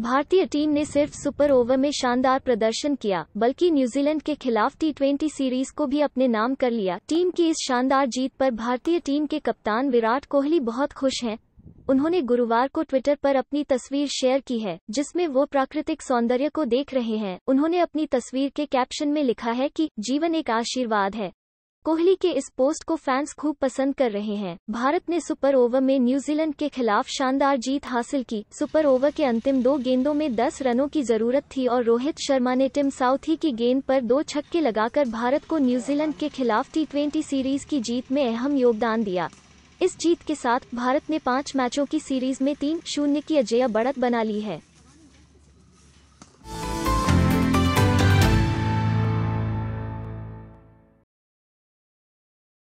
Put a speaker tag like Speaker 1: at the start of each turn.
Speaker 1: भारतीय टीम ने सिर्फ सुपर ओवर में शानदार प्रदर्शन किया बल्कि न्यूजीलैंड के खिलाफ टी सीरीज को भी अपने नाम कर लिया टीम की इस शानदार जीत पर भारतीय टीम के कप्तान विराट कोहली बहुत खुश हैं उन्होंने गुरुवार को ट्विटर पर अपनी तस्वीर शेयर की है जिसमें वो प्राकृतिक सौंदर्य को देख रहे हैं उन्होंने अपनी तस्वीर के कैप्शन में लिखा है कि जीवन एक आशीर्वाद है कोहली के इस पोस्ट को फैंस खूब पसंद कर रहे हैं भारत ने सुपर ओवर में न्यूजीलैंड के खिलाफ शानदार जीत हासिल की सुपर ओवर के अंतिम दो गेंदों में 10 रनों की जरूरत थी और रोहित शर्मा ने टिम साउथी की गेंद पर दो छक्के लगाकर भारत को न्यूजीलैंड के खिलाफ टी सीरीज की जीत में अहम योगदान दिया इस जीत के साथ भारत ने पाँच मैचों की सीरीज में तीन शून्य की अजय बढ़त बना ली है